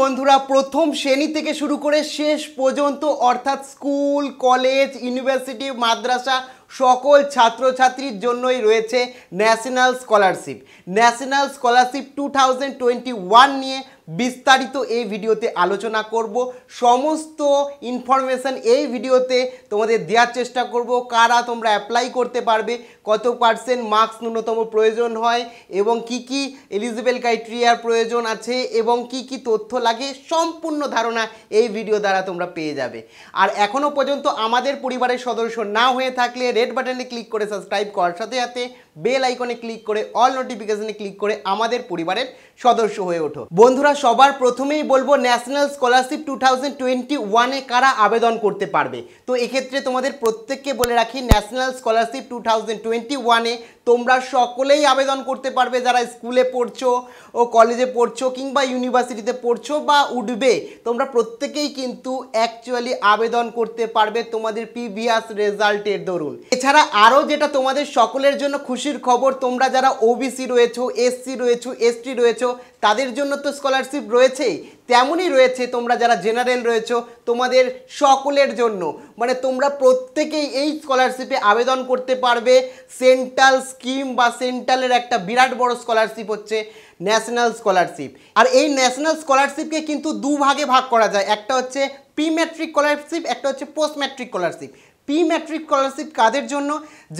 বন্ধুরা প্রথম শ্রেণী থেকে শুরু করে শেষ পর্যন্ত অর্থাৎ স্কুল কলেজ ইউনিভার্সিটি মাদ্রাসা সকল ছাত্রছাত্রীর জন্যই রয়েছে national scholarship national scholarship two thousand twenty one নিয়ে বিস্তারিত এই ভিডিওতে আলোচনা করব সমস্ত ইনফরমেশান এই ভিডিওতে তোমাদের দেওয়ার চেষ্টা করব কারা তোমরা অ্যাপ্লাই করতে পারবে কত পার্সেন্ট মার্কস ন্যূনতম প্রয়োজন হয় এবং কি কি এলিজিবেল ক্রাইটেরিয়ার প্রয়োজন আছে এবং কি কি তথ্য লাগে সম্পূর্ণ ধারণা এই ভিডিও দ্বারা তোমরা পেয়ে যাবে আর এখনও পর্যন্ত আমাদের পরিবারের সদস্য না হয়ে থাকলে রেড বাটনে ক্লিক করে সাবস্ক্রাইব করার সাথে সাথে বেল আইকনে ক্লিক করে অল নোটিফিকেশনে ক্লিক করে আমাদের পরিবারের সদস্য হয়ে ওঠো বন্ধুরা সবার প্রথমেই বলবো national scholarship two thousand twenty ওয়ানে কারা আবেদন করতে পারবে তো এক্ষেত্রে তোমাদের প্রত্যেককে বলে রাখি national scholarship two thousand twenty ওয়ানে তোমরা সকলেই আবেদন করতে পারবে যারা স্কুলে পড়ছো ও কলেজে পড়ছো কিংবা ইউনিভার্সিটিতে পড়ছো বা উঠবে তোমরা প্রত্যেকেই কিন্তু অ্যাকচুয়ালি আবেদন করতে পারবে তোমাদের পিভিএস রেজাল্টের দরুন এছাড়া আরও যেটা তোমাদের সকলের জন্য খুশি খুশির খবর তোমরা যারা ওবিসি রয়েছো এসসি রয়েছো এসটি রয়েছো তাদের জন্য তো স্কলারশিপ রয়েছেই তেমনই রয়েছে তোমরা যারা জেনারেল রয়েছো তোমাদের সকলের জন্য মানে তোমরা প্রত্যেকেই এই স্কলারশিপে আবেদন করতে পারবে সেন্ট্রাল স্কিম বা সেন্ট্রালের একটা বিরাট বড় স্কলারশিপ হচ্ছে ন্যাশনাল স্কলারশিপ আর এই ন্যাশনাল স্কলারশিপকে কিন্তু দুভাগে ভাগ করা যায় একটা হচ্ছে প্রি ম্যাট্রিক স্কলারশিপ একটা হচ্ছে post matric scholarship pre matric scholarship কাদের জন্য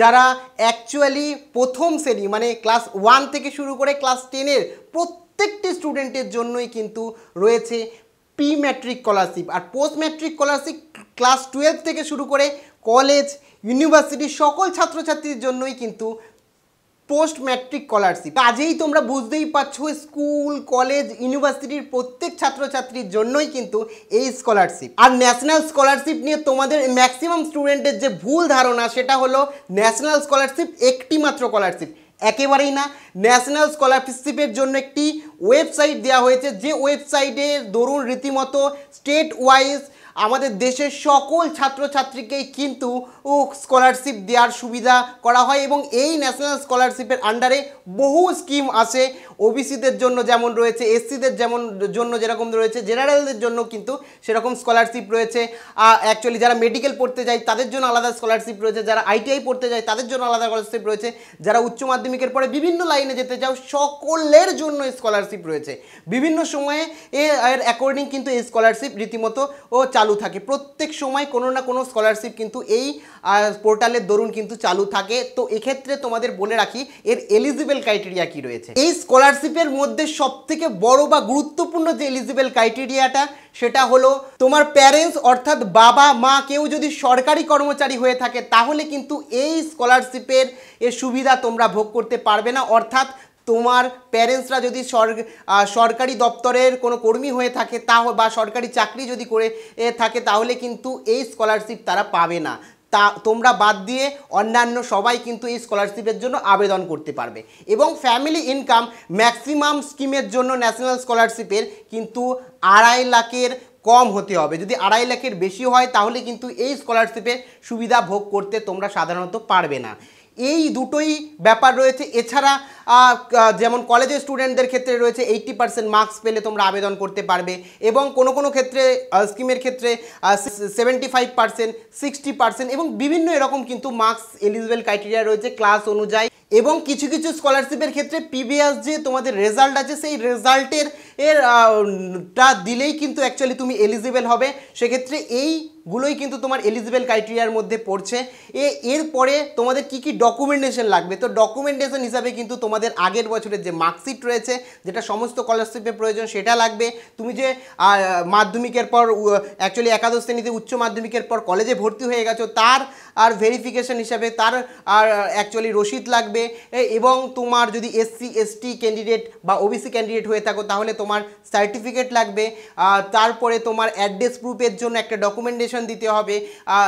যারা অ্যাকচুয়ালি প্রথম শ্রেণী মানে ক্লাস ওয়ান থেকে শুরু করে ক্লাস টেনের প্রত্যেকটি স্টুডেন্টের জন্যই কিন্তু রয়েছে প্রি ম্যাট্রিক স্কলারশিপ আর post matric scholarship class twelve থেকে শুরু করে কলেজ ইউনিভার্সিটি সকল ছাত্রছাত্রীর জন্যই কিন্তু পোস্ট ম্যাট্রিক স্কলারশিপ কাজেই তোমরা বুঝতেই পারছো স্কুল কলেজ ইউনিভার্সিটির প্রত্যেক ছাত্রছাত্রীর জন্যই কিন্তু এই স্কলারশিপ আর ন্যাশনাল স্কলারশিপ নিয়ে তোমাদের ম্যাক্সিমাম স্টুডেন্টের যে ভুল ধারণা সেটা হলো ন্যাশনাল স্কলারশিপ একটি মাত্র স্কলারশিপ একেবারেই না ন্যাশনাল স্কলারশিপের জন্য একটি ওয়েবসাইট দেওয়া হয়েছে যে ওয়েবসাইটে দরুন রীতিমতো স্টেট ওয়াইজ আমাদের দেশের সকল ছাত্রছাত্রীকেই কিন্তু স্কলারশিপ দেওয়ার সুবিধা করা হয় এবং এই ন্যাশনাল স্কলারশিপের আন্ডারে বহু স্কিম আছে ওবিসিদের জন্য যেমন রয়েছে এসসিদের যেমন জন্য যেরকম রয়েছে জেনারেলদের জন্য কিন্তু সেরকম স্কলারশিপ রয়েছে অ্যাকচুয়ালি যারা মেডিকেল পড়তে যায় তাদের জন্য আলাদা স্কলারশিপ রয়েছে যারা আইটিআই পড়তে যায় তাদের জন্য আলাদা স্কলারশিপ রয়েছে যারা উচ্চ মাধ্যমিকের পরে বিভিন্ন লাইনে যেতে চাও সকলের জন্য স্কলারশিপ রয়েছে বিভিন্ন সময়ে এর অ্যাকর্ডিং কিন্তু এই স্কলারশিপ রীতিমতো ও চালু থাকে প্রত্যেক সময় কোনো না কোনো স্কলারশিপ কিন্তু এই পোর্টালের দরুন কিন্তু চালু থাকে তো এক্ষেত্রে তোমাদের বলে রাখি এর এলিজিবেল ক্রাইটেরিয়া কি রয়েছে এই স্কলারশিপের মধ্যে সবথেকে বড় বা গুরুত্বপূর্ণ যে এলিজিবেল ক্রাইটেরিয়াটা সেটা হলো তোমার প্যারেন্টস অর্থাৎ বাবা মা কেউ যদি সরকারি কর্মচারী হয়ে থাকে তাহলে কিন্তু এই স্কলারশিপের এ সুবিধা তোমরা ভোগ করতে পারবে না অর্থাৎ তোমার প্যারেন্টসরা যদি সরকারি দপ্তরের কোনো কর্মী হয়ে থাকে তা বা সরকারি চাকরি যদি করে থাকে তাহলে কিন্তু এই স্কলারশিপ তারা পাবে না তা তোমরা বাদ দিয়ে অন্যান্য সবাই কিন্তু এই স্কলারশিপের জন্য আবেদন করতে পারবে এবং ফ্যামিলি ইনকাম ম্যাক্সিমাম স্কিমের জন্য ন্যাশনাল স্কলারশিপের কিন্তু আড়াই লাখের কম হতে হবে যদি আড়াই লাখের বেশি হয় তাহলে কিন্তু এই স্কলারশিপের সুবিধা ভোগ করতে তোমরা সাধারণত পারবে না এই দুটোই ব্যাপার রয়েছে এছাড়া যেমন কলেজের স্টুডেন্টদের ক্ষেত্রে রয়েছে এইটটি পার্সেন্ট মার্কস পেলে তোমরা আবেদন করতে পারবে এবং কোনো কোনো ক্ষেত্রে স্কিমের ক্ষেত্রে seventy five percent sixty percent এবং বিভিন্ন এরকম কিন্তু মার্কস এলিজিবেল ক্রাইটেরিয়া রয়েছে ক্লাস অনুযায়ী এবং কিছু কিছু স্কলারশিপের ক্ষেত্রে পিবিএস যে তোমাদের রেজাল্ট আছে সেই রেজাল্টের এর টা দিলেই কিন্তু অ্যাকচুয়ালি তুমি এলিজিবল হবে সেক্ষেত্রে এই গুলোই কিন্তু তোমার এলিজিবেল ক্রাইটেরিয়ার মধ্যে পড়ছে এ এরপরে তোমাদের কি কি ডকুমেন্টেশন লাগবে তো ডকুমেন্টেশন হিসাবে কিন্তু তোমাদের আগের বছরের যে মার্কশিট রয়েছে যেটা সমস্ত স্কলারশিপের প্রয়োজন সেটা লাগবে তুমি যে মাধ্যমিকের পর অ্যাকচুয়ালি একাদশ শ্রেণীতে উচ্চ মাধ্যমিকের পর কলেজে ভর্তি হয়ে গেছো তার আর ভেরিফিকেশন হিসাবে তার আর অ্যাকচুয়ালি রসিদ লাগবে এবং তোমার যদি এসসি এসটি ক্যান্ডিডেট বা ওবিসি ক্যান্ডিডেট হয়ে থাকো তাহলে তোমার সার্টিফিকেট লাগবে তারপরে তোমার অ্যাড্রেস প্রুফের জন্য একটা ডকুমেন্টেশন ভেরিফিকেশান দিতে হবে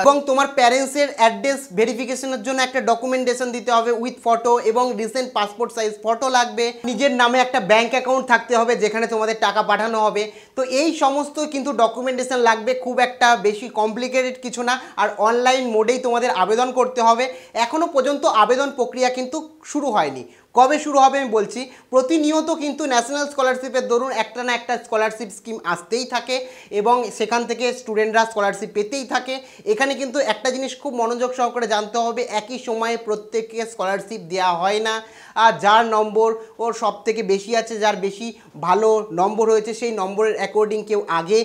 এবং তোমার প্যারেন্টসের অ্যাড্রেস ভেরিফিকেশনের জন্য একটা ডকুমেন্টেশন দিতে হবে উইথ ফটো এবং রিসেন্ট পাসপোর্ট সাইজ ফটো লাগবে নিজের নামে একটা ব্যাঙ্ক অ্যাকাউন্ট থাকতে হবে যেখানে তোমাদের টাকা পাঠানো হবে তো এই সমস্ত কিন্তু ডকুমেন্টেশন লাগবে খুব একটা বেশি কমপ্লিকেটেড কিছু না আর অনলাইন মোডেই তোমাদের আবেদন করতে হবে এখনও পর্যন্ত আবেদন প্রক্রিয়া কিন্তু শুরু হয়নি কবে শুরু হবে আমি বলছি প্রতিনিয়ত কিন্তু ন্যাশনাল স্কলারশিপের দরুন একটা না একটা স্কলারশিপ স্কিম আসতেই থাকে এবং সেখান থেকে স্টুডেন্টরা স্কলারশিপ পেতেই থাকে এখানে কিন্তু একটা জিনিস খুব মনোযোগ সহকারে জানতে হবে একই সময়ে প্রত্যেককে স্কলারশিপ দেওয়া হয় না আর যার নম্বর ওর সব থেকে বেশি আছে যার বেশি ভালো নম্বর হয়েছে সেই নম্বরের অ্যাকর্ডিং কেউ আগে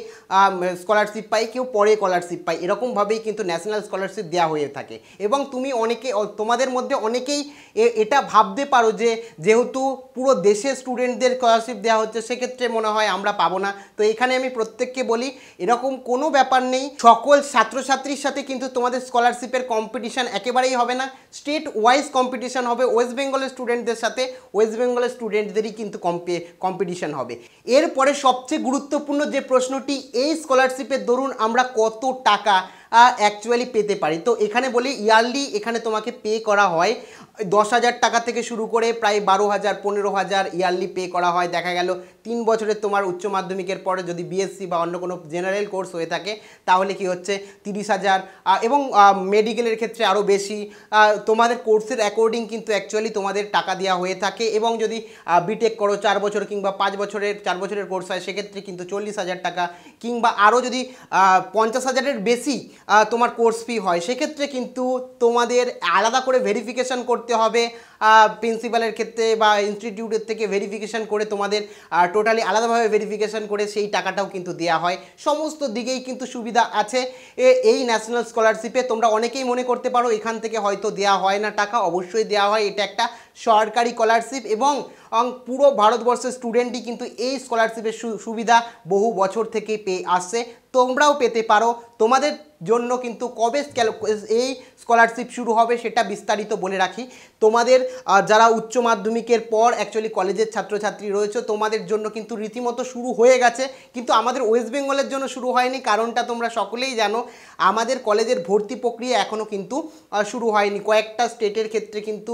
স্কলারশিপ পায় কেউ পরে স্কলারশিপ পায় এরকমভাবেই কিন্তু ন্যাশনাল স্কলারশিপ দেওয়া হয়ে থাকে এবং তুমি অনেকে তোমাদের মধ্যে অনেকেই এটা ভাবতে পারো যে যেহেতু পুরো দেশে স্টুডেন্টদের স্কলারশিপ দেওয়া হচ্ছে সেক্ষেত্রে মনে হয় আমরা পাবো না তো এখানে আমি প্রত্যেককে বলি এরকম কোনো ব্যাপার নেই সকল ছাত্রছাত্রীর সাথে কিন্তু তোমাদের স্কলারশিপের কম্পিটিশান একেবারেই হবে না স্টেট ওয়াইজ কম্পিটিশান হবে ওয়েস্ট বেঙ্গলের স্টুডেন্টদের সাথে ওয়েস্ট বেঙ্গলের স্টুডেন্টদেরই কিন্তু কম্পে কম্পিটিশান হবে এরপরে সবচেয়ে গুরুত্বপূর্ণ যে প্রশ্নটি এই স্কলারশিপের দরুন আমরা কত টাকা অ্যাকচুয়ালি পেতে পারি তো এখানে বলি ইয়ারলি এখানে তোমাকে পে করা হয় দশ হাজার টাকা থেকে শুরু করে প্রায় বারো হাজার পনেরো হাজার ইয়ারলি পে করা হয় দেখা গেল তিন বছরের তোমার উচ্চ মাধ্যমিকের পরে যদি বিএসসি বা অন্য কোনো জেনারেল কোর্স হয়ে থাকে তাহলে কি হচ্ছে তিরিশ হাজার এবং মেডিকেলের ক্ষেত্রে আরও বেশি তোমাদের কোর্সের অ্যাকর্ডিং কিন্তু অ্যাকচুয়ালি তোমাদের টাকা দেওয়া হয়ে থাকে এবং যদি বিটেক করো চার বছর কিংবা পাঁচ বছরের চার বছরের কোর্স হয় সেক্ষেত্রে কিন্তু চল্লিশ হাজার টাকা কিংবা আরও যদি পঞ্চাশ হাজারের বেশি তোমার কোর্স ফি হয় সেক্ষেত্রে কিন্তু তোমাদের আলাদা করে ভেরিফিকেশান করতে হবে প্রিন্সিপালের ক্ষেত্রে বা ইনস্টিটিউটের থেকে ভেরিফিকেশান করে তোমাদের টোটালি আলাদাভাবে ভেরিফিকেশান করে সেই টাকাটাও কিন্তু দেওয়া হয় সমস্ত দিকেই কিন্তু সুবিধা আছে এই ন্যাশনাল স্কলারশিপে তোমরা অনেকেই মনে করতে পারো এখান থেকে হয়তো দেওয়া হয় না টাকা অবশ্যই দেওয়া হয় এটা একটা সরকারি স্কলারশিপ এবং পুরো ভারতবর্ষের স্টুডেন্টই কিন্তু এই স্কলারশিপের সুবিধা বহু বছর থেকে পেয়ে আসছে তোমরাও পেতে পারো তোমাদের জন্য কিন্তু কবে এই স্কলারশিপ শুরু হবে সেটা বিস্তারিত বলে রাখি তোমাদের আর যারা উচ্চ মাধ্যমিকের পর অ্যাকচুয়ালি কলেজের ছাত্রছাত্রী রয়েছে তোমাদের জন্য কিন্তু রীতিমতো শুরু হয়ে গেছে কিন্তু আমাদের ওয়েস্ট বেঙ্গলের জন্য শুরু হয়নি কারণটা তোমরা সকলেই জানো আমাদের কলেজের ভর্তি প্রক্রিয়া এখনও কিন্তু শুরু হয়নি কয়েকটা স্টেটের ক্ষেত্রে কিন্তু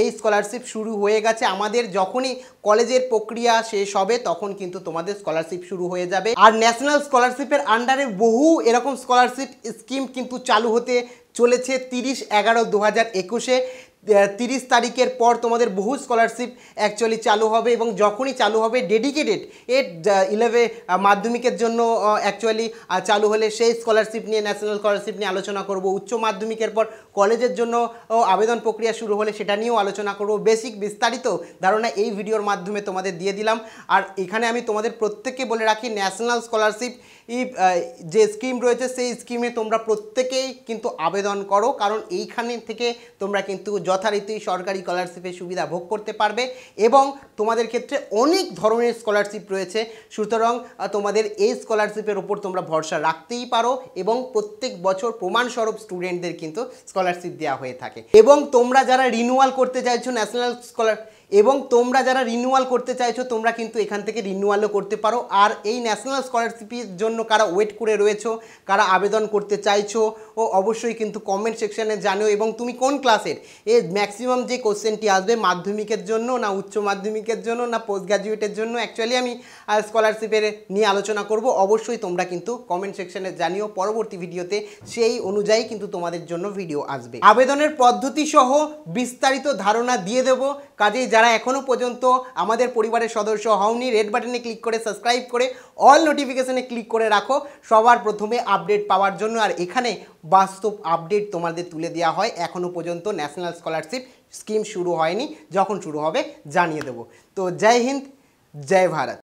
এই স্কলারশিপ শুরু হয়ে গেছে আমাদের যখনই কলেজের প্রক্রিয়া শেষ হবে তখন কিন্তু তোমাদের স্কলারশিপ শুরু হয়ে যাবে আর ন্যাশনাল স্কলারশিপের আন্ডারে বহু এরকম স্কলারশিপ স্কিম কিন্তু চালু হতে চলেছে তিরিশ এগারো দু হাজার একুশে তিরিশ তারিখের পর তোমাদের বহু স্কলারশিপ অ্যাকচুয়ালি চালু হবে এবং যখনই চালু হবে ডেডিকেটেড এর ইলেভে মাধ্যমিকের জন্য অ্যাকচুয়ালি চালু হলে সেই স্কলারশিপ নিয়ে ন্যাশনাল স্কলারশিপ নিয়ে আলোচনা করব উচ্চ মাধ্যমিকের পর কলেজের জন্য আবেদন প্রক্রিয়া শুরু হলে সেটা নিয়েও আলোচনা করব বেসিক বিস্তারিত ধারণা এই ভিডিওর মাধ্যমে তোমাদের দিয়ে দিলাম আর এখানে আমি তোমাদের প্রত্যেককে বলে রাখি ন্যাশনাল স্কলারশিপ যে স্কিম রয়েছে সেই স্কিমে তোমরা প্রত্যেকেই কিন্তু আবেদন করো কারণ এইখানে থেকে তোমরা কিন্তু যথারীতি সরকারি স্কলারশিপের সুবিধা ভোগ করতে পারবে এবং তোমাদের ক্ষেত্রে অনেক ধরনের স্কলারশিপ রয়েছে সুতরাং তোমাদের এই স্কলারশিপের ওপর তোমরা ভরসা রাখতেই পারো এবং প্রত্যেক বছর প্রমাণস্বরূপ স্টুডেন্টদের কিন্তু স্কলারশিপ দেওয়া হয়ে থাকে এবং তোমরা যারা রিনুয়াল করতে চাইছো ন্যাশনাল স্কলার এবং তোমরা যারা রিনিউয়াল করতে চাইছো তোমরা কিন্তু এখান থেকে রিনিউয়ালও করতে পারো আর এই ন্যাশনাল স্কলারশিপের জন্য কারা ওয়েট করে রয়েছো কারা আবেদন করতে চাইছো ও অবশ্যই কিন্তু কমেন্ট সেকশানে জানো এবং তুমি কোন ক্লাসের এ ম্যাক্সিমাম যে কোশ্চেনটি আসবে মাধ্যমিকের জন্য না উচ্চ মাধ্যমিকের জন্য না পোস্ট গ্র্যাজুয়েটের জন্য অ্যাকচুয়ালি আমি স্কলারশিপের নিয়ে আলোচনা করব অবশ্যই তোমরা কিন্তু কমেন্ট সেকশানে জানিও পরবর্তী ভিডিওতে সেই অনুযায়ী কিন্তু তোমাদের জন্য ভিডিও আসবে আবেদনের পদ্ধতি সহ বিস্তারিত ধারণা দিয়ে দেবো কাজেই যারা এখনও পর্যন্ত আমাদের পরিবারের সদস্য হওনি রেড বাটনে ক্লিক করে সাবস্ক্রাইব করে অল নোটিফিকেশানে ক্লিক করে রাখো সবার প্রথমে আপডেট পাওয়ার জন্য আর এখানে বাস্তব আপডেট তোমাদের তুলে দেওয়া হয় এখনও পর্যন্ত ন্যাশনাল স্কলারশিপ স্কিম শুরু হয়নি যখন শুরু হবে জানিয়ে দেবো তো জয় হিন্দ জয় ভারত